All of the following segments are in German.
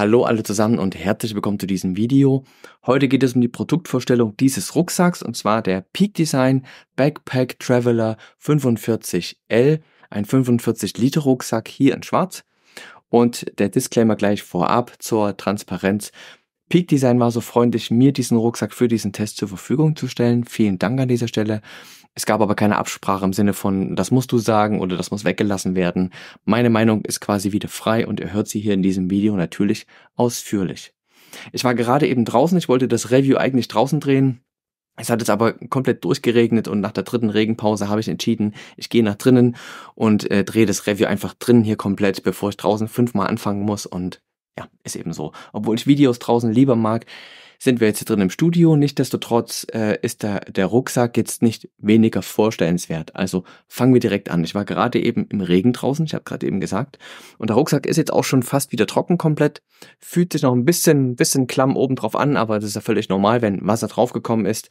Hallo alle zusammen und herzlich willkommen zu diesem Video. Heute geht es um die Produktvorstellung dieses Rucksacks und zwar der Peak Design Backpack Traveler 45L, ein 45 Liter Rucksack hier in schwarz. Und der Disclaimer gleich vorab zur Transparenz. Peak Design war so freundlich, mir diesen Rucksack für diesen Test zur Verfügung zu stellen. Vielen Dank an dieser Stelle. Es gab aber keine Absprache im Sinne von, das musst du sagen oder das muss weggelassen werden. Meine Meinung ist quasi wieder frei und ihr hört sie hier in diesem Video natürlich ausführlich. Ich war gerade eben draußen, ich wollte das Review eigentlich draußen drehen. Es hat jetzt aber komplett durchgeregnet und nach der dritten Regenpause habe ich entschieden, ich gehe nach drinnen und äh, drehe das Review einfach drinnen hier komplett, bevor ich draußen fünfmal anfangen muss und ja, ist eben so. Obwohl ich Videos draußen lieber mag, sind wir jetzt hier drin im Studio. Nichtsdestotrotz äh, ist der, der Rucksack jetzt nicht weniger vorstellenswert. Also fangen wir direkt an. Ich war gerade eben im Regen draußen, ich habe gerade eben gesagt. Und der Rucksack ist jetzt auch schon fast wieder trocken komplett. Fühlt sich noch ein bisschen, bisschen klamm oben drauf an, aber das ist ja völlig normal, wenn Wasser draufgekommen ist.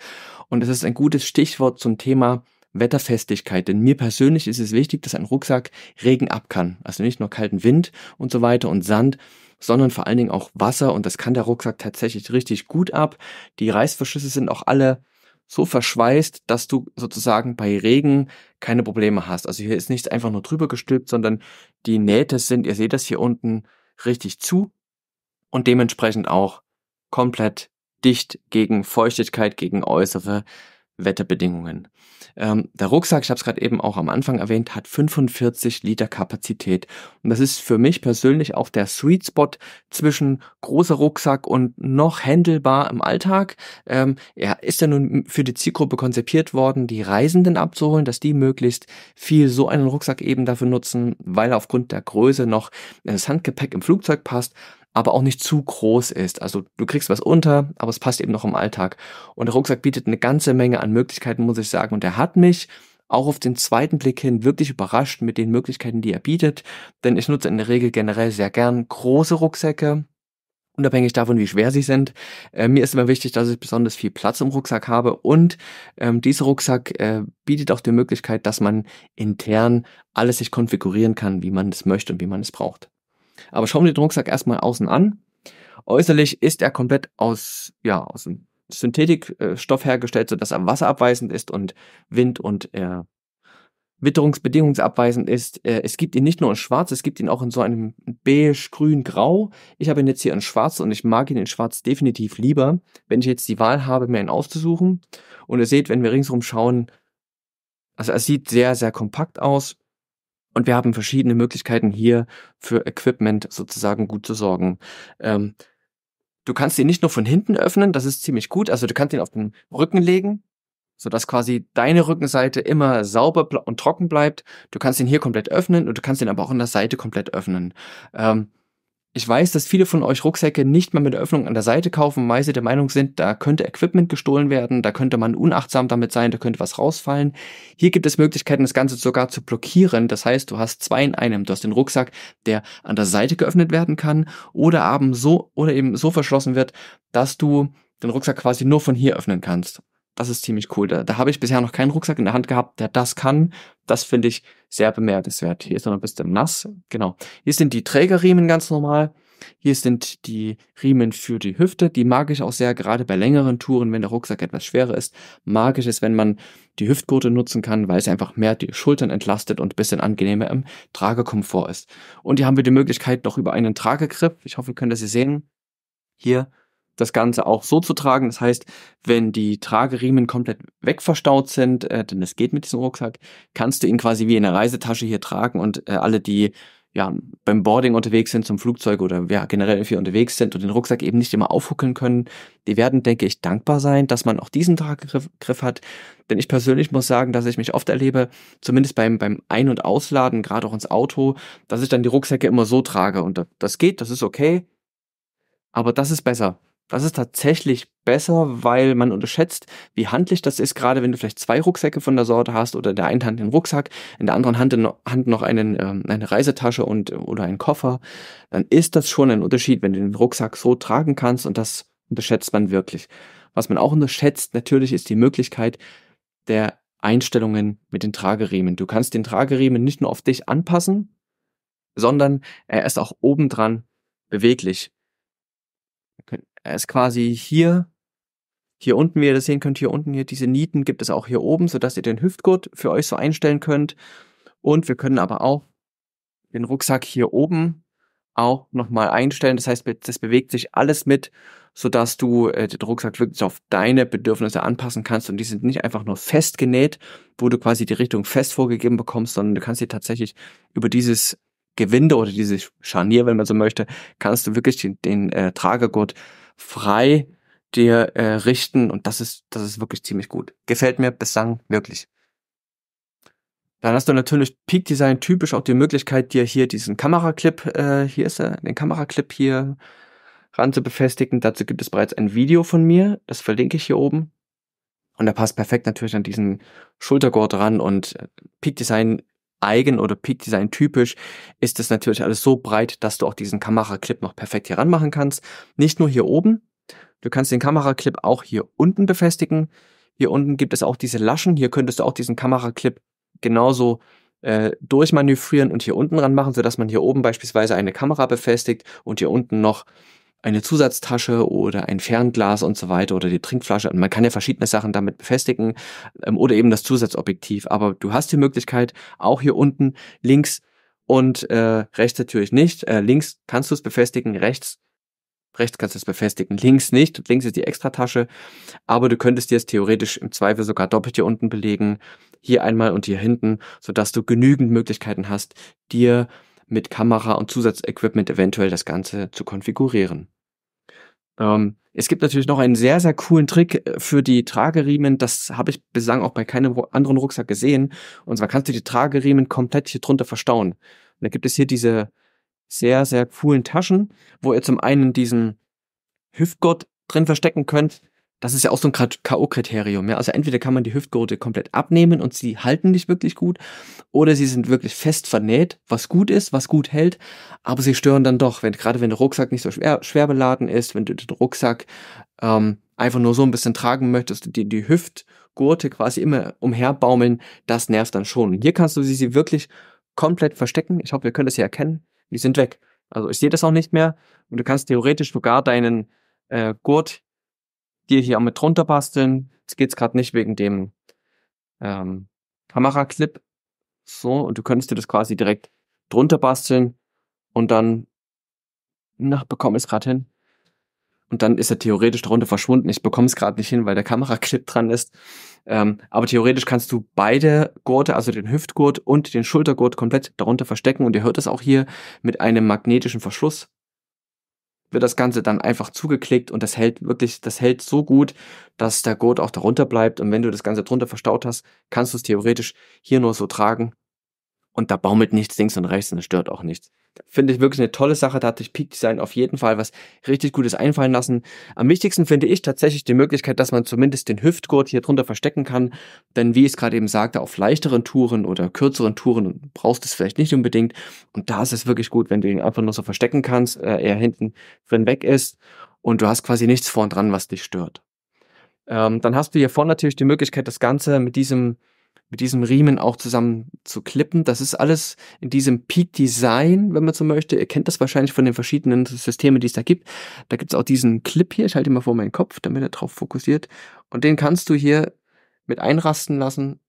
Und es ist ein gutes Stichwort zum Thema Wetterfestigkeit. Denn mir persönlich ist es wichtig, dass ein Rucksack Regen ab kann. Also nicht nur kalten Wind und so weiter und Sand, sondern vor allen Dingen auch Wasser und das kann der Rucksack tatsächlich richtig gut ab. Die Reißverschlüsse sind auch alle so verschweißt, dass du sozusagen bei Regen keine Probleme hast. Also hier ist nichts einfach nur drüber gestülpt, sondern die Nähte sind, ihr seht das hier unten, richtig zu und dementsprechend auch komplett dicht gegen Feuchtigkeit, gegen äußere Wetterbedingungen. Ähm, der Rucksack, ich habe es gerade eben auch am Anfang erwähnt, hat 45 Liter Kapazität. Und das ist für mich persönlich auch der Sweet Spot zwischen großer Rucksack und noch händelbar im Alltag. Ähm, ja, ist ja nun für die Zielgruppe konzipiert worden, die Reisenden abzuholen, dass die möglichst viel so einen Rucksack eben dafür nutzen, weil er aufgrund der Größe noch das Handgepäck im Flugzeug passt aber auch nicht zu groß ist. Also du kriegst was unter, aber es passt eben noch im Alltag. Und der Rucksack bietet eine ganze Menge an Möglichkeiten, muss ich sagen. Und er hat mich auch auf den zweiten Blick hin wirklich überrascht mit den Möglichkeiten, die er bietet. Denn ich nutze in der Regel generell sehr gern große Rucksäcke unabhängig davon, wie schwer sie sind. Äh, mir ist immer wichtig, dass ich besonders viel Platz im Rucksack habe und ähm, dieser Rucksack äh, bietet auch die Möglichkeit, dass man intern alles sich konfigurieren kann, wie man es möchte und wie man es braucht. Aber schauen wir den Rucksack erstmal außen an. Äußerlich ist er komplett aus, ja, aus einem Synthetikstoff äh, hergestellt, sodass er wasserabweisend ist und Wind- und äh, witterungsbedingungsabweisend ist. Äh, es gibt ihn nicht nur in schwarz, es gibt ihn auch in so einem beige, grün, grau. Ich habe ihn jetzt hier in schwarz und ich mag ihn in schwarz definitiv lieber, wenn ich jetzt die Wahl habe, mir ihn auszusuchen. Und ihr seht, wenn wir ringsherum schauen, also er sieht sehr, sehr kompakt aus. Und wir haben verschiedene Möglichkeiten hier für Equipment sozusagen gut zu sorgen. Ähm, du kannst ihn nicht nur von hinten öffnen, das ist ziemlich gut. Also du kannst ihn auf den Rücken legen, sodass quasi deine Rückenseite immer sauber und trocken bleibt. Du kannst ihn hier komplett öffnen und du kannst ihn aber auch an der Seite komplett öffnen. Ähm, ich weiß, dass viele von euch Rucksäcke nicht mal mit der Öffnung an der Seite kaufen, weil sie der Meinung sind, da könnte Equipment gestohlen werden, da könnte man unachtsam damit sein, da könnte was rausfallen. Hier gibt es Möglichkeiten, das Ganze sogar zu blockieren. Das heißt, du hast zwei in einem. Du hast den Rucksack, der an der Seite geöffnet werden kann oder abend so oder eben so verschlossen wird, dass du den Rucksack quasi nur von hier öffnen kannst. Das ist ziemlich cool. Da, da habe ich bisher noch keinen Rucksack in der Hand gehabt, der das kann. Das finde ich sehr bemerkenswert. Hier ist noch ein bisschen nass. Genau. Hier sind die Trägerriemen ganz normal. Hier sind die Riemen für die Hüfte. Die mag ich auch sehr, gerade bei längeren Touren, wenn der Rucksack etwas schwerer ist. Mag ich es, wenn man die Hüftgurte nutzen kann, weil es einfach mehr die Schultern entlastet und ein bisschen angenehmer im Tragekomfort ist. Und hier haben wir die Möglichkeit noch über einen Tragegriff. Ich hoffe, ihr könnt das hier sehen. Hier das Ganze auch so zu tragen. Das heißt, wenn die Trageriemen komplett wegverstaut sind, äh, denn es geht mit diesem Rucksack, kannst du ihn quasi wie in der Reisetasche hier tragen und äh, alle, die ja, beim Boarding unterwegs sind zum Flugzeug oder ja, generell viel unterwegs sind und den Rucksack eben nicht immer aufhuckeln können, die werden, denke ich, dankbar sein, dass man auch diesen Traggriff Griff hat. Denn ich persönlich muss sagen, dass ich mich oft erlebe, zumindest beim, beim Ein- und Ausladen, gerade auch ins Auto, dass ich dann die Rucksäcke immer so trage. Und das geht, das ist okay. Aber das ist besser, das ist tatsächlich besser, weil man unterschätzt, wie handlich das ist, gerade wenn du vielleicht zwei Rucksäcke von der Sorte hast oder in der einen Hand den Rucksack, in der anderen Hand, noch einen, ähm, eine Reisetasche und, oder einen Koffer, dann ist das schon ein Unterschied, wenn du den Rucksack so tragen kannst und das unterschätzt man wirklich. Was man auch unterschätzt natürlich ist die Möglichkeit der Einstellungen mit den Trageriemen. Du kannst den Trageriemen nicht nur auf dich anpassen, sondern er ist auch obendran beweglich er ist quasi hier, hier unten, wie ihr das sehen könnt, hier unten hier, diese Nieten gibt es auch hier oben, sodass ihr den Hüftgurt für euch so einstellen könnt. Und wir können aber auch den Rucksack hier oben auch nochmal einstellen. Das heißt, das bewegt sich alles mit, sodass du äh, den Rucksack wirklich auf deine Bedürfnisse anpassen kannst. Und die sind nicht einfach nur festgenäht, wo du quasi die Richtung fest vorgegeben bekommst, sondern du kannst dir tatsächlich über dieses Gewinde oder dieses Scharnier, wenn man so möchte, kannst du wirklich den, den äh, Tragegurt frei dir äh, richten und das ist, das ist wirklich ziemlich gut. Gefällt mir bislang wirklich. Dann hast du natürlich Peak Design typisch auch die Möglichkeit, dir hier diesen Kameraclip, äh, hier ist er, den Kameraclip hier ran zu befestigen. Dazu gibt es bereits ein Video von mir, das verlinke ich hier oben. Und er passt perfekt natürlich an diesen Schultergurt ran und äh, Peak Design eigen oder Peak Design typisch ist das natürlich alles so breit, dass du auch diesen Kameraclip noch perfekt hier ranmachen kannst. Nicht nur hier oben, du kannst den Kameraclip auch hier unten befestigen. Hier unten gibt es auch diese Laschen, hier könntest du auch diesen Kameraclip genauso äh, durchmanövrieren und hier unten ranmachen, sodass man hier oben beispielsweise eine Kamera befestigt und hier unten noch eine Zusatztasche oder ein Fernglas und so weiter oder die Trinkflasche. Und also Man kann ja verschiedene Sachen damit befestigen ähm, oder eben das Zusatzobjektiv. Aber du hast die Möglichkeit, auch hier unten links und äh, rechts natürlich nicht. Äh, links kannst du es befestigen, rechts rechts kannst du es befestigen, links nicht. Links ist die Extratasche, aber du könntest dir es theoretisch im Zweifel sogar doppelt hier unten belegen, hier einmal und hier hinten, sodass du genügend Möglichkeiten hast, dir mit Kamera und Zusatzequipment eventuell das Ganze zu konfigurieren. Ähm, es gibt natürlich noch einen sehr, sehr coolen Trick äh, für die Trageriemen. Das habe ich bislang auch bei keinem anderen Rucksack gesehen. Und zwar kannst du die Trageriemen komplett hier drunter verstauen. Und da gibt es hier diese sehr, sehr coolen Taschen, wo ihr zum einen diesen Hüftgurt drin verstecken könnt, das ist ja auch so ein K.O.-Kriterium. Ja? Also entweder kann man die Hüftgurte komplett abnehmen und sie halten nicht wirklich gut, oder sie sind wirklich fest vernäht, was gut ist, was gut hält, aber sie stören dann doch, wenn, gerade wenn der Rucksack nicht so schwer, schwer beladen ist, wenn du den Rucksack ähm, einfach nur so ein bisschen tragen möchtest, die, die Hüftgurte quasi immer umherbaumeln, das nervt dann schon. hier kannst du sie, sie wirklich komplett verstecken. Ich hoffe, ihr könnt das hier erkennen. Die sind weg. Also ich sehe das auch nicht mehr. Und du kannst theoretisch sogar deinen äh, Gurt dir hier auch mit drunter basteln. Jetzt geht es gerade nicht wegen dem ähm, Kameraclip. So, und du könntest dir das quasi direkt drunter basteln und dann, na, bekomm es gerade hin. Und dann ist er theoretisch darunter verschwunden. Ich bekomme es gerade nicht hin, weil der Kameraclip dran ist. Ähm, aber theoretisch kannst du beide Gurte, also den Hüftgurt und den Schultergurt, komplett darunter verstecken. Und ihr hört es auch hier mit einem magnetischen Verschluss wird das Ganze dann einfach zugeklickt und das hält wirklich, das hält so gut, dass der Gurt auch darunter bleibt. Und wenn du das Ganze drunter verstaut hast, kannst du es theoretisch hier nur so tragen und da baumelt nichts links und rechts und das stört auch nichts. Finde ich wirklich eine tolle Sache. Da hat sich Peak Design auf jeden Fall was richtig Gutes einfallen lassen. Am wichtigsten finde ich tatsächlich die Möglichkeit, dass man zumindest den Hüftgurt hier drunter verstecken kann. Denn wie ich es gerade eben sagte, auf leichteren Touren oder kürzeren Touren brauchst du es vielleicht nicht unbedingt. Und da ist es wirklich gut, wenn du ihn einfach nur so verstecken kannst, äh, er hinten drin weg ist und du hast quasi nichts vorn dran, was dich stört. Ähm, dann hast du hier vorne natürlich die Möglichkeit, das Ganze mit diesem mit diesem Riemen auch zusammen zu klippen. Das ist alles in diesem Peak Design, wenn man so möchte. Ihr kennt das wahrscheinlich von den verschiedenen Systemen, die es da gibt. Da gibt es auch diesen Clip hier. Ich halte ihn mal vor meinen Kopf, damit er drauf fokussiert. Und den kannst du hier mit einrasten lassen.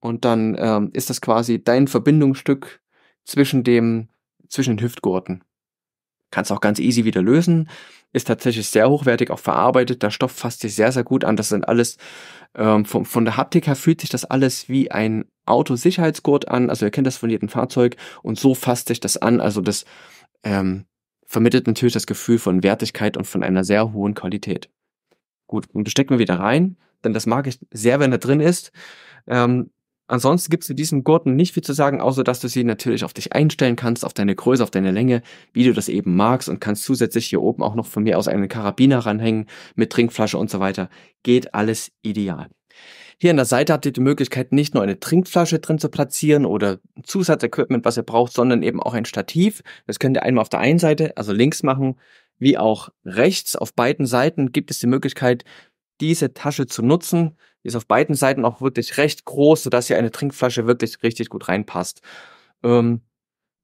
Und dann ähm, ist das quasi dein Verbindungsstück zwischen dem, zwischen den Hüftgurten. Kannst auch ganz easy wieder lösen ist tatsächlich sehr hochwertig auch verarbeitet. Der Stoff fasst sich sehr, sehr gut an. Das sind alles, ähm, von, von der Haptik her fühlt sich das alles wie ein Autosicherheitsgurt an. Also ihr kennt das von jedem Fahrzeug und so fasst sich das an. Also das ähm, vermittelt natürlich das Gefühl von Wertigkeit und von einer sehr hohen Qualität. Gut, und das stecken wir wieder rein, denn das mag ich sehr, wenn er drin ist. Ähm, Ansonsten gibt es zu diesen Gurten nicht viel zu sagen, außer dass du sie natürlich auf dich einstellen kannst, auf deine Größe, auf deine Länge, wie du das eben magst und kannst zusätzlich hier oben auch noch von mir aus einen Karabiner ranhängen mit Trinkflasche und so weiter. Geht alles ideal. Hier an der Seite habt ihr die Möglichkeit, nicht nur eine Trinkflasche drin zu platzieren oder Zusatzequipment, was ihr braucht, sondern eben auch ein Stativ. Das könnt ihr einmal auf der einen Seite, also links machen, wie auch rechts. Auf beiden Seiten gibt es die Möglichkeit, diese Tasche zu nutzen. Die ist auf beiden Seiten auch wirklich recht groß, sodass hier eine Trinkflasche wirklich richtig gut reinpasst. Ähm,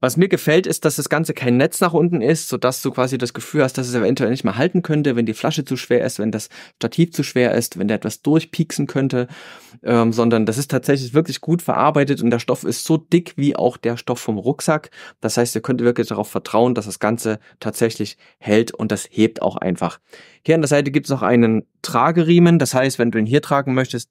was mir gefällt, ist, dass das Ganze kein Netz nach unten ist, sodass du quasi das Gefühl hast, dass es eventuell nicht mehr halten könnte, wenn die Flasche zu schwer ist, wenn das Stativ zu schwer ist, wenn der etwas durchpieksen könnte, ähm, sondern das ist tatsächlich wirklich gut verarbeitet und der Stoff ist so dick wie auch der Stoff vom Rucksack. Das heißt, ihr könnt wirklich darauf vertrauen, dass das Ganze tatsächlich hält und das hebt auch einfach. Hier an der Seite gibt es noch einen Trageriemen. Das heißt, wenn du ihn hier tragen möchtest,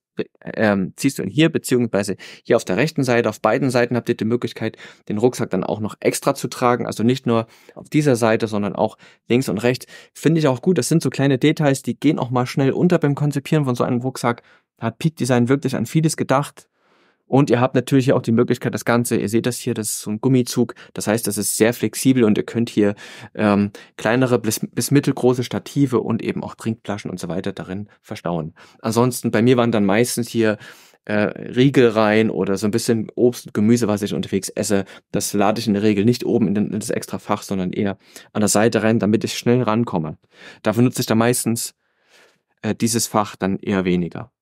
ähm, ziehst du ihn hier, beziehungsweise hier auf der rechten Seite. Auf beiden Seiten habt ihr die Möglichkeit, den Rucksack dann auch noch extra zu tragen. Also nicht nur auf dieser Seite, sondern auch links und rechts. Finde ich auch gut. Das sind so kleine Details, die gehen auch mal schnell unter beim Konzipieren von so einem Rucksack. Da hat Peak Design wirklich an vieles gedacht. Und ihr habt natürlich auch die Möglichkeit, das Ganze, ihr seht das hier, das ist so ein Gummizug. Das heißt, das ist sehr flexibel und ihr könnt hier ähm, kleinere bis, bis mittelgroße Stative und eben auch Trinkflaschen und so weiter darin verstauen. Ansonsten, bei mir waren dann meistens hier äh, Riegel rein oder so ein bisschen Obst und Gemüse, was ich unterwegs esse. Das lade ich in der Regel nicht oben in, den, in das extra Fach, sondern eher an der Seite rein, damit ich schnell rankomme. Dafür nutze ich dann meistens äh, dieses Fach dann eher weniger.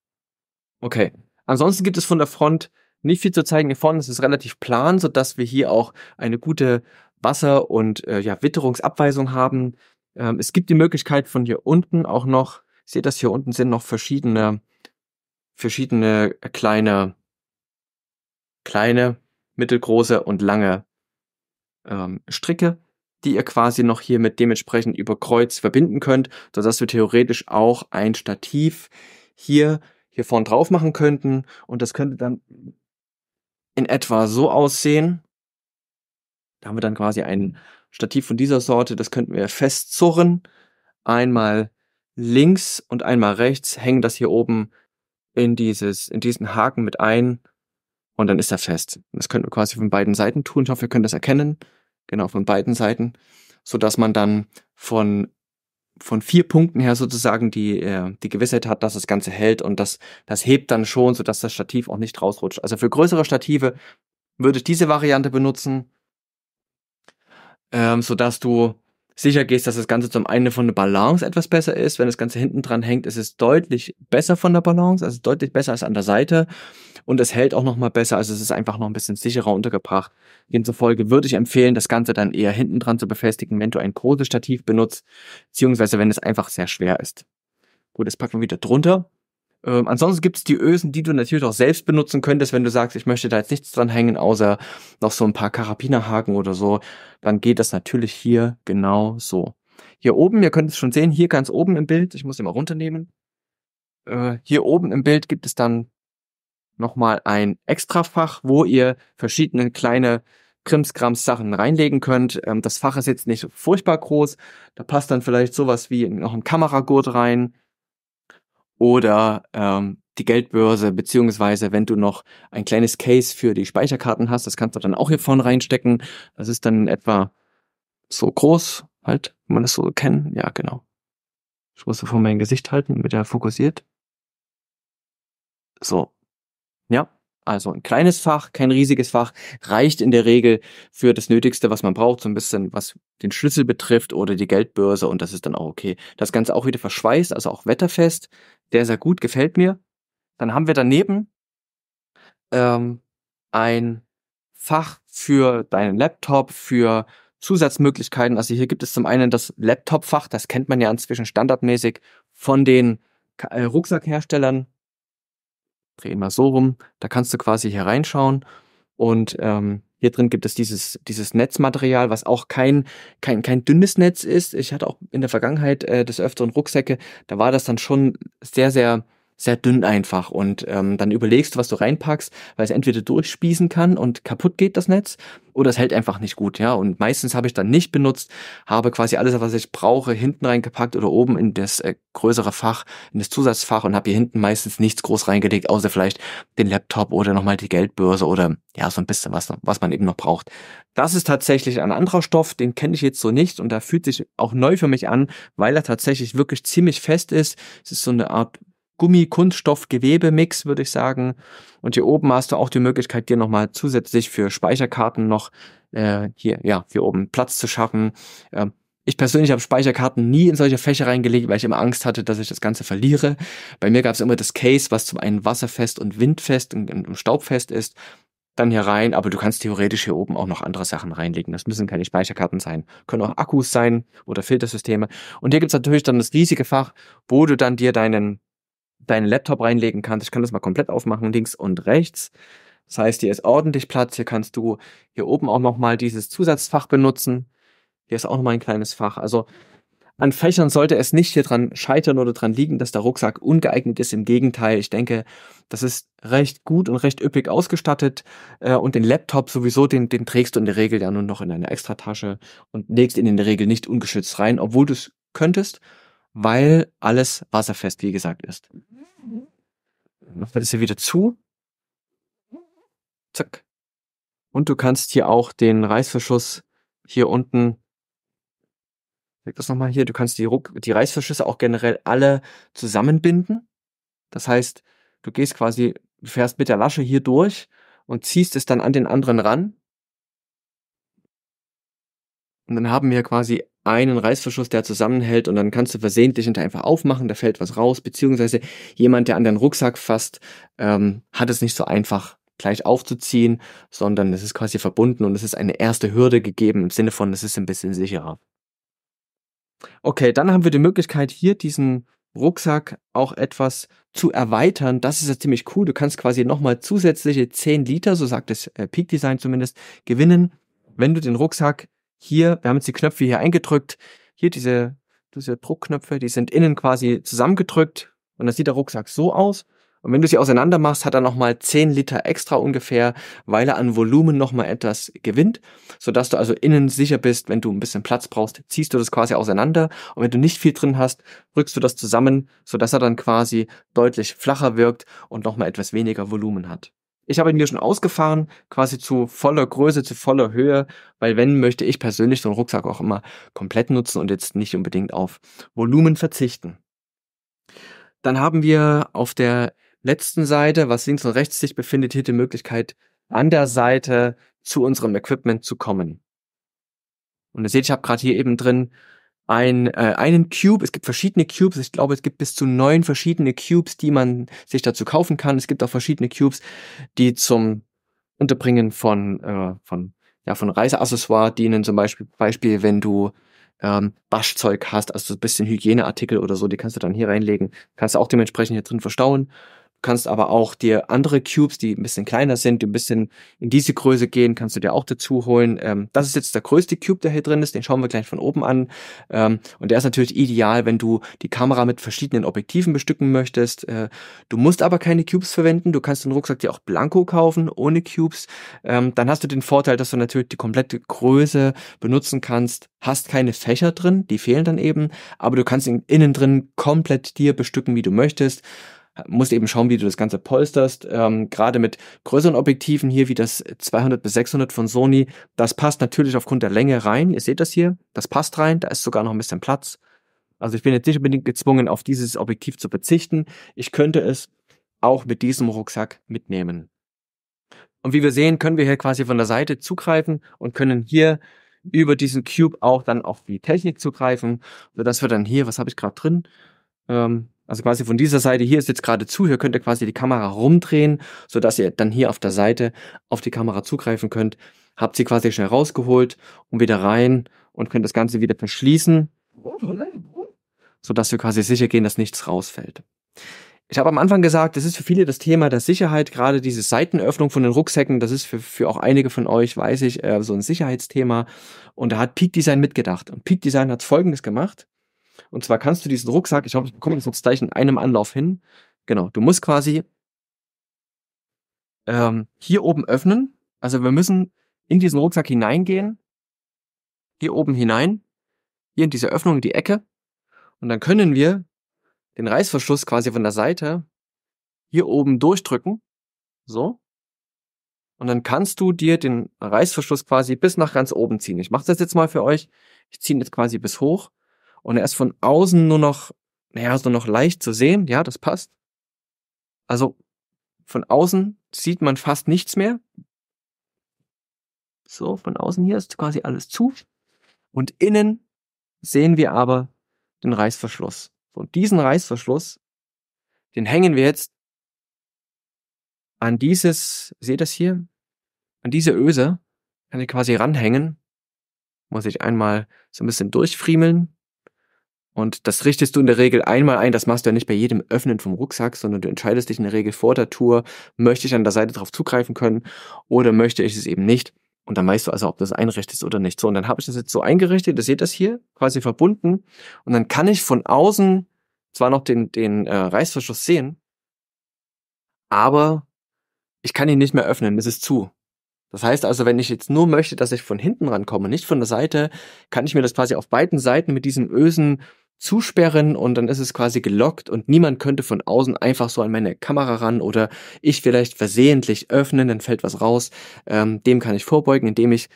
Okay, Ansonsten gibt es von der Front nicht viel zu zeigen. Hier vorne ist es relativ plan, sodass wir hier auch eine gute Wasser- und äh, ja, Witterungsabweisung haben. Ähm, es gibt die Möglichkeit von hier unten auch noch, seht das hier unten sind noch verschiedene, verschiedene kleine, kleine, mittelgroße und lange ähm, Stricke, die ihr quasi noch hier mit dementsprechend über Kreuz verbinden könnt, sodass wir theoretisch auch ein Stativ hier hier vorn drauf machen könnten. Und das könnte dann in etwa so aussehen. Da haben wir dann quasi ein Stativ von dieser Sorte. Das könnten wir festzurren. Einmal links und einmal rechts, hängen das hier oben in, dieses, in diesen Haken mit ein und dann ist er fest. Das könnten wir quasi von beiden Seiten tun. Ich hoffe, wir können das erkennen. Genau, von beiden Seiten, Sodass man dann von von vier Punkten her sozusagen die, äh, die Gewissheit hat, dass das Ganze hält und das, das hebt dann schon, sodass das Stativ auch nicht rausrutscht. Also für größere Stative würde ich diese Variante benutzen, ähm, sodass du sicher gehst, dass das Ganze zum einen von der Balance etwas besser ist. Wenn das Ganze hinten dran hängt, ist es deutlich besser von der Balance, also deutlich besser als an der Seite. Und es hält auch nochmal besser, also es ist einfach noch ein bisschen sicherer untergebracht. Demzufolge würde ich empfehlen, das Ganze dann eher hinten dran zu befestigen, wenn du ein großes Stativ benutzt, beziehungsweise wenn es einfach sehr schwer ist. Gut, das packen wir wieder drunter. Ähm, ansonsten gibt es die Ösen, die du natürlich auch selbst benutzen könntest, wenn du sagst, ich möchte da jetzt nichts dran hängen, außer noch so ein paar Karabinerhaken oder so, dann geht das natürlich hier genau so. Hier oben, ihr könnt es schon sehen, hier ganz oben im Bild, ich muss sie mal runternehmen, äh, hier oben im Bild gibt es dann nochmal ein Extrafach, wo ihr verschiedene kleine Krimskrams Sachen reinlegen könnt. Ähm, das Fach ist jetzt nicht furchtbar groß, da passt dann vielleicht sowas wie noch ein Kameragurt rein, oder ähm, die Geldbörse, beziehungsweise wenn du noch ein kleines Case für die Speicherkarten hast, das kannst du dann auch hier vorne reinstecken. Das ist dann etwa so groß, halt, wenn man das so kennt. Ja, genau. Ich muss vor mein Gesicht halten, damit er fokussiert. So. Ja. Also ein kleines Fach, kein riesiges Fach, reicht in der Regel für das Nötigste, was man braucht, so ein bisschen, was den Schlüssel betrifft oder die Geldbörse und das ist dann auch okay. Das Ganze auch wieder verschweißt, also auch wetterfest, der sehr gut, gefällt mir. Dann haben wir daneben ähm, ein Fach für deinen Laptop, für Zusatzmöglichkeiten. Also hier gibt es zum einen das Laptop-Fach, das kennt man ja inzwischen standardmäßig von den äh, Rucksackherstellern dreh mal so rum. Da kannst du quasi hier reinschauen und ähm, hier drin gibt es dieses, dieses Netzmaterial, was auch kein, kein, kein dünnes Netz ist. Ich hatte auch in der Vergangenheit äh, des Öfteren Rucksäcke, da war das dann schon sehr, sehr sehr dünn einfach und ähm, dann überlegst du, was du reinpackst, weil es entweder durchspießen kann und kaputt geht das Netz oder es hält einfach nicht gut, ja. Und meistens habe ich dann nicht benutzt, habe quasi alles, was ich brauche, hinten reingepackt oder oben in das äh, größere Fach, in das Zusatzfach und habe hier hinten meistens nichts groß reingelegt, außer vielleicht den Laptop oder nochmal die Geldbörse oder ja, so ein bisschen was, was man eben noch braucht. Das ist tatsächlich ein anderer Stoff, den kenne ich jetzt so nicht und da fühlt sich auch neu für mich an, weil er tatsächlich wirklich ziemlich fest ist. Es ist so eine Art Gummi-Kunststoff-Gewebe-Mix, würde ich sagen. Und hier oben hast du auch die Möglichkeit, dir nochmal zusätzlich für Speicherkarten noch äh, hier, ja, hier oben Platz zu schaffen. Ähm, ich persönlich habe Speicherkarten nie in solche Fächer reingelegt, weil ich immer Angst hatte, dass ich das Ganze verliere. Bei mir gab es immer das Case, was zum einen wasserfest und windfest und, und, und staubfest ist. Dann hier rein, aber du kannst theoretisch hier oben auch noch andere Sachen reinlegen. Das müssen keine Speicherkarten sein. Können auch Akkus sein oder Filtersysteme. Und hier gibt es natürlich dann das riesige Fach, wo du dann dir deinen deinen Laptop reinlegen kannst. Ich kann das mal komplett aufmachen, links und rechts. Das heißt, hier ist ordentlich Platz. Hier kannst du hier oben auch nochmal dieses Zusatzfach benutzen. Hier ist auch nochmal ein kleines Fach. Also an Fächern sollte es nicht hier dran scheitern oder dran liegen, dass der Rucksack ungeeignet ist. Im Gegenteil, ich denke, das ist recht gut und recht üppig ausgestattet. Äh, und den Laptop sowieso, den, den trägst du in der Regel ja nur noch in eine Extratasche und legst ihn in der Regel nicht ungeschützt rein, obwohl du es könntest weil alles wasserfest, wie gesagt, ist. Mhm. Dann ist sie wieder zu. Zack. Und du kannst hier auch den Reißverschluss hier unten, sag das nochmal hier, du kannst die, Ruck, die Reißverschlüsse auch generell alle zusammenbinden. Das heißt, du gehst quasi, du fährst mit der Lasche hier durch und ziehst es dann an den anderen ran. Und dann haben wir quasi einen Reißverschluss, der zusammenhält und dann kannst du versehentlich hinter einfach aufmachen, da fällt was raus, beziehungsweise jemand, der an deinen Rucksack fasst, ähm, hat es nicht so einfach gleich aufzuziehen, sondern es ist quasi verbunden und es ist eine erste Hürde gegeben im Sinne von, es ist ein bisschen sicherer. Okay, dann haben wir die Möglichkeit, hier diesen Rucksack auch etwas zu erweitern. Das ist ja ziemlich cool. Du kannst quasi nochmal zusätzliche 10 Liter, so sagt das äh, Peak Design zumindest, gewinnen, wenn du den Rucksack hier, wir haben jetzt die Knöpfe hier eingedrückt, hier diese, diese Druckknöpfe, die sind innen quasi zusammengedrückt und dann sieht der Rucksack so aus. Und wenn du sie auseinander machst, hat er nochmal 10 Liter extra ungefähr, weil er an Volumen nochmal etwas gewinnt, sodass du also innen sicher bist, wenn du ein bisschen Platz brauchst, ziehst du das quasi auseinander. Und wenn du nicht viel drin hast, rückst du das zusammen, sodass er dann quasi deutlich flacher wirkt und nochmal etwas weniger Volumen hat. Ich habe ihn mir schon ausgefahren, quasi zu voller Größe, zu voller Höhe, weil wenn möchte ich persönlich so einen Rucksack auch immer komplett nutzen und jetzt nicht unbedingt auf Volumen verzichten. Dann haben wir auf der letzten Seite, was links und rechts sich befindet, hier die Möglichkeit, an der Seite zu unserem Equipment zu kommen. Und ihr seht, ich habe gerade hier eben drin ein, äh, einen Cube. Es gibt verschiedene Cubes. Ich glaube, es gibt bis zu neun verschiedene Cubes, die man sich dazu kaufen kann. Es gibt auch verschiedene Cubes, die zum Unterbringen von, äh, von, ja, von Reiseaccessoires dienen. Zum Beispiel, Beispiel wenn du ähm, Waschzeug hast, also ein bisschen Hygieneartikel oder so, die kannst du dann hier reinlegen. Kannst du auch dementsprechend hier drin verstauen kannst aber auch dir andere Cubes, die ein bisschen kleiner sind, die ein bisschen in diese Größe gehen, kannst du dir auch dazu holen. Ähm, das ist jetzt der größte Cube, der hier drin ist, den schauen wir gleich von oben an. Ähm, und der ist natürlich ideal, wenn du die Kamera mit verschiedenen Objektiven bestücken möchtest. Äh, du musst aber keine Cubes verwenden, du kannst den Rucksack dir auch Blanco kaufen, ohne Cubes. Ähm, dann hast du den Vorteil, dass du natürlich die komplette Größe benutzen kannst, hast keine Fächer drin, die fehlen dann eben, aber du kannst ihn innen drin komplett dir bestücken, wie du möchtest musst eben schauen, wie du das Ganze polsterst. Ähm, gerade mit größeren Objektiven hier, wie das 200 bis 600 von Sony, das passt natürlich aufgrund der Länge rein. Ihr seht das hier, das passt rein, da ist sogar noch ein bisschen Platz. Also ich bin jetzt nicht unbedingt gezwungen, auf dieses Objektiv zu verzichten. Ich könnte es auch mit diesem Rucksack mitnehmen. Und wie wir sehen, können wir hier quasi von der Seite zugreifen und können hier über diesen Cube auch dann auf die Technik zugreifen, sodass wir dann hier, was habe ich gerade drin? Ähm, also quasi von dieser Seite hier ist jetzt gerade zu, hier könnt ihr quasi die Kamera rumdrehen, sodass ihr dann hier auf der Seite auf die Kamera zugreifen könnt. Habt sie quasi schnell rausgeholt und wieder rein und könnt das Ganze wieder verschließen, sodass wir quasi sicher gehen, dass nichts rausfällt. Ich habe am Anfang gesagt, das ist für viele das Thema der Sicherheit, gerade diese Seitenöffnung von den Rucksäcken, das ist für, für auch einige von euch, weiß ich, äh, so ein Sicherheitsthema. Und da hat Peak Design mitgedacht. Und Peak Design hat Folgendes gemacht. Und zwar kannst du diesen Rucksack, ich hoffe, ich bekomme das jetzt gleich in einem Anlauf hin. Genau, du musst quasi ähm, hier oben öffnen. Also wir müssen in diesen Rucksack hineingehen. Hier oben hinein. Hier in diese Öffnung, in die Ecke. Und dann können wir den Reißverschluss quasi von der Seite hier oben durchdrücken. So. Und dann kannst du dir den Reißverschluss quasi bis nach ganz oben ziehen. Ich mache das jetzt mal für euch. Ich ziehe ihn jetzt quasi bis hoch. Und er ist von außen nur noch, naja, so noch leicht zu sehen. Ja, das passt. Also von außen sieht man fast nichts mehr. So, von außen hier ist quasi alles zu. Und innen sehen wir aber den Reißverschluss. Und diesen Reißverschluss, den hängen wir jetzt an dieses, seht das hier? An diese Öse kann ich quasi ranhängen. Muss ich einmal so ein bisschen durchfriemeln. Und das richtest du in der Regel einmal ein. Das machst du ja nicht bei jedem Öffnen vom Rucksack, sondern du entscheidest dich in der Regel vor der Tour, möchte ich an der Seite darauf zugreifen können oder möchte ich es eben nicht. Und dann weißt du also, ob du es einrichtest oder nicht. So, und dann habe ich das jetzt so eingerichtet, ihr seht das hier, quasi verbunden. Und dann kann ich von außen zwar noch den, den äh, Reißverschluss sehen, aber ich kann ihn nicht mehr öffnen, es ist zu. Das heißt also, wenn ich jetzt nur möchte, dass ich von hinten rankomme, nicht von der Seite, kann ich mir das quasi auf beiden Seiten mit diesem ösen zusperren und dann ist es quasi gelockt und niemand könnte von außen einfach so an meine Kamera ran oder ich vielleicht versehentlich öffnen, dann fällt was raus. Ähm, dem kann ich vorbeugen, indem ich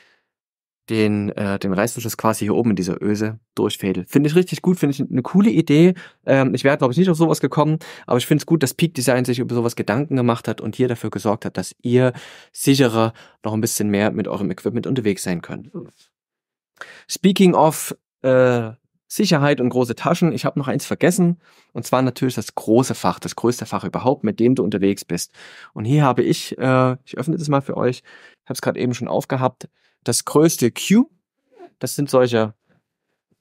den, äh, den Reißverschluss quasi hier oben in dieser Öse durchfädel. Finde ich richtig gut, finde ich eine coole Idee. Ähm, ich wäre, glaube ich, nicht auf sowas gekommen, aber ich finde es gut, dass Peak Design sich über sowas Gedanken gemacht hat und hier dafür gesorgt hat, dass ihr sicherer noch ein bisschen mehr mit eurem Equipment unterwegs sein könnt. Speaking of äh, Sicherheit und große Taschen. Ich habe noch eins vergessen. Und zwar natürlich das große Fach, das größte Fach überhaupt, mit dem du unterwegs bist. Und hier habe ich, äh, ich öffne das mal für euch, ich habe es gerade eben schon aufgehabt, das größte Q. Das sind solche,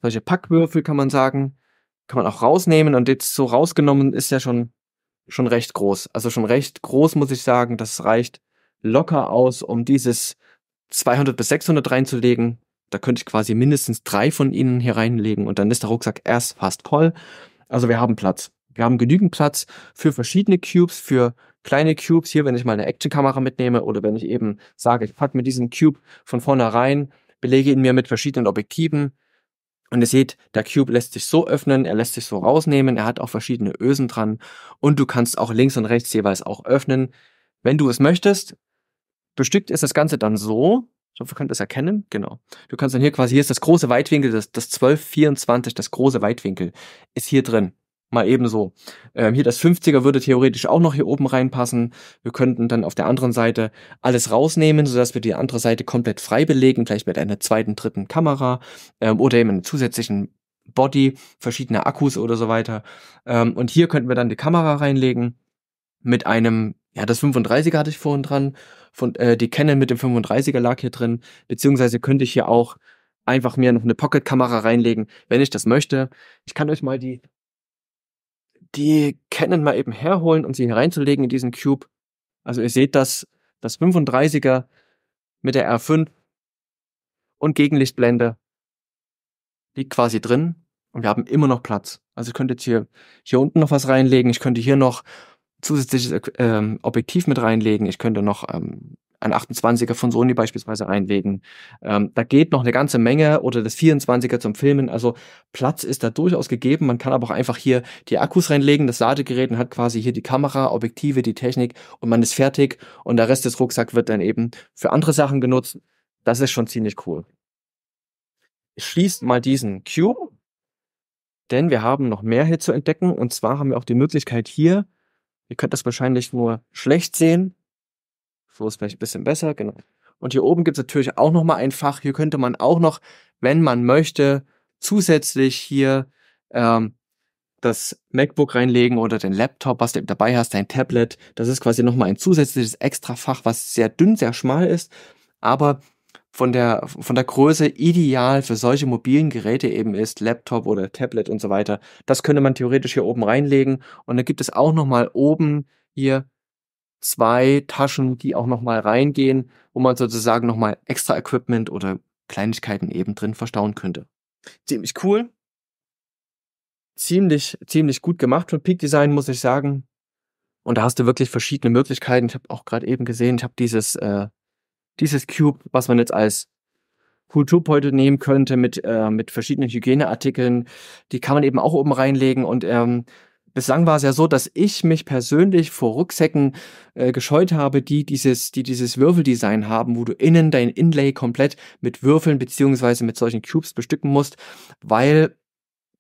solche Packwürfel, kann man sagen. Kann man auch rausnehmen. Und jetzt so rausgenommen ist ja schon, schon recht groß. Also schon recht groß, muss ich sagen. Das reicht locker aus, um dieses 200 bis 600 reinzulegen. Da könnte ich quasi mindestens drei von ihnen hier reinlegen und dann ist der Rucksack erst fast voll. Also wir haben Platz. Wir haben genügend Platz für verschiedene Cubes, für kleine Cubes. Hier, wenn ich mal eine Actionkamera mitnehme oder wenn ich eben sage, ich packe mir diesen Cube von vornherein, belege ihn mir mit verschiedenen Objektiven. Und ihr seht, der Cube lässt sich so öffnen, er lässt sich so rausnehmen, er hat auch verschiedene Ösen dran und du kannst auch links und rechts jeweils auch öffnen. Wenn du es möchtest, bestückt ist das Ganze dann so, so, wir können das erkennen. Genau. Du kannst dann hier quasi, hier ist das große Weitwinkel, das, das 1224, das große Weitwinkel, ist hier drin. Mal eben so. Ähm, hier das 50er würde theoretisch auch noch hier oben reinpassen. Wir könnten dann auf der anderen Seite alles rausnehmen, sodass wir die andere Seite komplett frei belegen, vielleicht mit einer zweiten, dritten Kamera ähm, oder eben einem zusätzlichen Body, verschiedene Akkus oder so weiter. Ähm, und hier könnten wir dann die Kamera reinlegen mit einem ja, das 35er hatte ich vorhin dran. Von, äh, die Canon mit dem 35er lag hier drin. Beziehungsweise könnte ich hier auch einfach mir noch eine Pocket-Kamera reinlegen, wenn ich das möchte. Ich kann euch mal die, die Canon mal eben herholen und sie hier reinzulegen in diesen Cube. Also ihr seht das, das 35er mit der R5 und Gegenlichtblende liegt quasi drin und wir haben immer noch Platz. Also ich könnte jetzt hier, hier unten noch was reinlegen, ich könnte hier noch zusätzliches äh, ähm, Objektiv mit reinlegen. Ich könnte noch ähm, ein 28er von Sony beispielsweise reinlegen. Ähm, da geht noch eine ganze Menge oder das 24er zum Filmen. Also Platz ist da durchaus gegeben. Man kann aber auch einfach hier die Akkus reinlegen, das Ladegerät und hat quasi hier die Kamera, Objektive, die Technik und man ist fertig und der Rest des Rucksacks wird dann eben für andere Sachen genutzt. Das ist schon ziemlich cool. Ich schließe mal diesen Cube, denn wir haben noch mehr hier zu entdecken und zwar haben wir auch die Möglichkeit hier Ihr könnt das wahrscheinlich nur schlecht sehen. So ist vielleicht ein bisschen besser, genau. Und hier oben gibt es natürlich auch nochmal ein Fach. Hier könnte man auch noch, wenn man möchte, zusätzlich hier ähm, das MacBook reinlegen oder den Laptop, was du eben dabei hast, dein Tablet. Das ist quasi nochmal ein zusätzliches extra Fach, was sehr dünn, sehr schmal ist. Aber von der, von der Größe ideal für solche mobilen Geräte eben ist, Laptop oder Tablet und so weiter. Das könnte man theoretisch hier oben reinlegen. Und dann gibt es auch nochmal oben hier zwei Taschen, die auch nochmal reingehen, wo man sozusagen nochmal extra Equipment oder Kleinigkeiten eben drin verstauen könnte. Ziemlich cool. Ziemlich, ziemlich gut gemacht von Peak Design, muss ich sagen. Und da hast du wirklich verschiedene Möglichkeiten. Ich habe auch gerade eben gesehen, ich habe dieses äh, dieses Cube, was man jetzt als Kulturbeutel nehmen könnte mit, äh, mit verschiedenen Hygieneartikeln, die kann man eben auch oben reinlegen und ähm, bislang war es ja so, dass ich mich persönlich vor Rucksäcken äh, gescheut habe, die dieses, die dieses Würfeldesign haben, wo du innen dein Inlay komplett mit Würfeln bzw. mit solchen Cubes bestücken musst, weil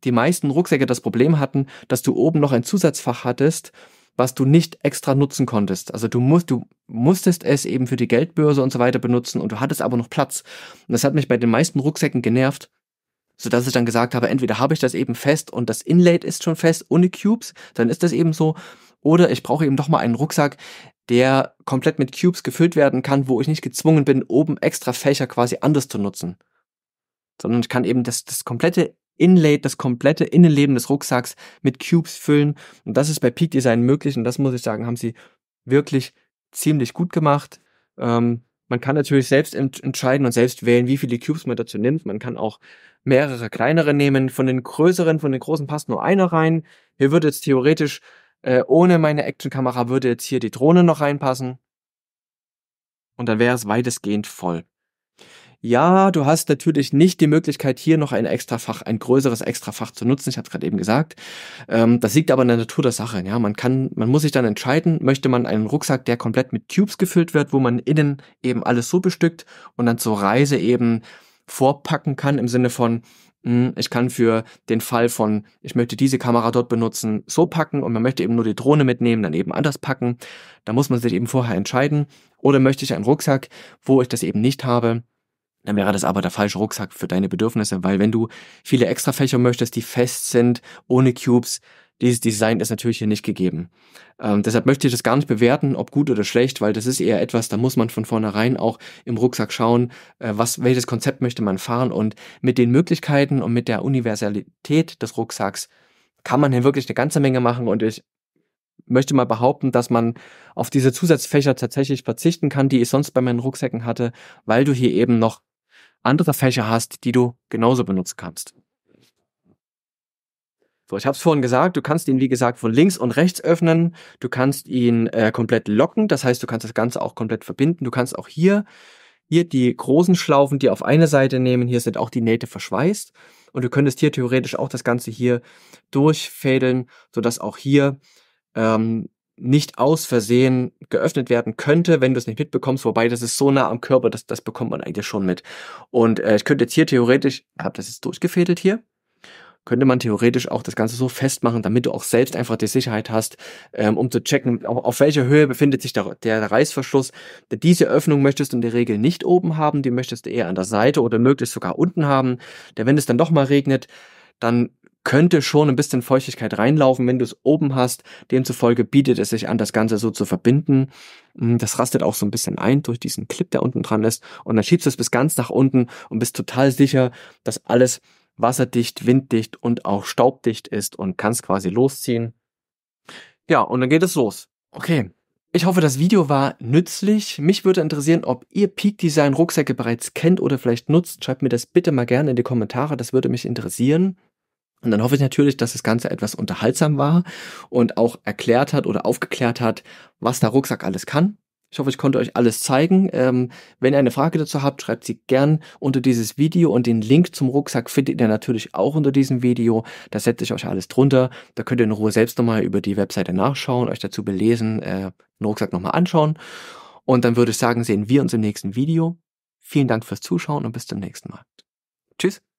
die meisten Rucksäcke das Problem hatten, dass du oben noch ein Zusatzfach hattest, was du nicht extra nutzen konntest. Also du musst, du musstest es eben für die Geldbörse und so weiter benutzen und du hattest aber noch Platz. Und das hat mich bei den meisten Rucksäcken genervt, so dass ich dann gesagt habe, entweder habe ich das eben fest und das Inlay ist schon fest ohne Cubes, dann ist das eben so. Oder ich brauche eben doch mal einen Rucksack, der komplett mit Cubes gefüllt werden kann, wo ich nicht gezwungen bin, oben extra Fächer quasi anders zu nutzen. Sondern ich kann eben das, das komplette Inlay, das komplette Innenleben des Rucksacks mit Cubes füllen. Und das ist bei Peak Design möglich und das muss ich sagen, haben sie wirklich ziemlich gut gemacht. Ähm, man kann natürlich selbst ent entscheiden und selbst wählen, wie viele Cubes man dazu nimmt. Man kann auch mehrere kleinere nehmen. Von den größeren, von den großen passt nur einer rein. Hier würde jetzt theoretisch äh, ohne meine Actionkamera würde jetzt hier die Drohne noch reinpassen. Und dann wäre es weitestgehend voll. Ja, du hast natürlich nicht die Möglichkeit, hier noch ein Extrafach, ein größeres Extrafach zu nutzen. Ich habe es gerade eben gesagt. Ähm, das liegt aber in der Natur der Sache. Ja, man kann, man muss sich dann entscheiden, möchte man einen Rucksack, der komplett mit Tubes gefüllt wird, wo man innen eben alles so bestückt und dann zur Reise eben vorpacken kann im Sinne von, hm, ich kann für den Fall von, ich möchte diese Kamera dort benutzen, so packen und man möchte eben nur die Drohne mitnehmen, dann eben anders packen. Da muss man sich eben vorher entscheiden. Oder möchte ich einen Rucksack, wo ich das eben nicht habe, dann wäre das aber der falsche Rucksack für deine Bedürfnisse, weil wenn du viele extra Fächer möchtest, die fest sind, ohne Cubes, dieses Design ist natürlich hier nicht gegeben. Ähm, deshalb möchte ich das gar nicht bewerten, ob gut oder schlecht, weil das ist eher etwas, da muss man von vornherein auch im Rucksack schauen, äh, was, welches Konzept möchte man fahren und mit den Möglichkeiten und mit der Universalität des Rucksacks kann man hier wirklich eine ganze Menge machen und ich möchte mal behaupten, dass man auf diese Zusatzfächer tatsächlich verzichten kann, die ich sonst bei meinen Rucksäcken hatte, weil du hier eben noch andere Fächer hast, die du genauso benutzen kannst. So, ich habe es vorhin gesagt, du kannst ihn, wie gesagt, von links und rechts öffnen. Du kannst ihn äh, komplett locken, das heißt, du kannst das Ganze auch komplett verbinden. Du kannst auch hier, hier die großen Schlaufen, die auf eine Seite nehmen, hier sind auch die Nähte verschweißt. Und du könntest hier theoretisch auch das Ganze hier durchfädeln, sodass auch hier ähm, nicht aus Versehen geöffnet werden könnte, wenn du es nicht mitbekommst, wobei das ist so nah am Körper, das, das bekommt man eigentlich schon mit. Und äh, ich könnte jetzt hier theoretisch, ich habe das jetzt durchgefädelt hier, könnte man theoretisch auch das Ganze so festmachen, damit du auch selbst einfach die Sicherheit hast, ähm, um zu checken, auf, auf welcher Höhe befindet sich der, der Reißverschluss. Diese Öffnung möchtest du in der Regel nicht oben haben, die möchtest du eher an der Seite oder möglichst sogar unten haben. Denn wenn es dann doch mal regnet, dann könnte schon ein bisschen Feuchtigkeit reinlaufen, wenn du es oben hast. Demzufolge bietet es sich an, das Ganze so zu verbinden. Hm, das rastet auch so ein bisschen ein durch diesen Clip, der unten dran ist. Und dann schiebst du es bis ganz nach unten und bist total sicher, dass alles wasserdicht, winddicht und auch staubdicht ist und kannst quasi losziehen. Ja, und dann geht es los. Okay. Ich hoffe, das Video war nützlich. Mich würde interessieren, ob ihr Peak Design Rucksäcke bereits kennt oder vielleicht nutzt. Schreibt mir das bitte mal gerne in die Kommentare, das würde mich interessieren. Und dann hoffe ich natürlich, dass das Ganze etwas unterhaltsam war und auch erklärt hat oder aufgeklärt hat, was der Rucksack alles kann. Ich hoffe, ich konnte euch alles zeigen. Ähm, wenn ihr eine Frage dazu habt, schreibt sie gern unter dieses Video und den Link zum Rucksack findet ihr natürlich auch unter diesem Video. Da setze ich euch alles drunter. Da könnt ihr in Ruhe selbst nochmal über die Webseite nachschauen, euch dazu belesen, äh, den Rucksack nochmal anschauen. Und dann würde ich sagen, sehen wir uns im nächsten Video. Vielen Dank fürs Zuschauen und bis zum nächsten Mal. Tschüss.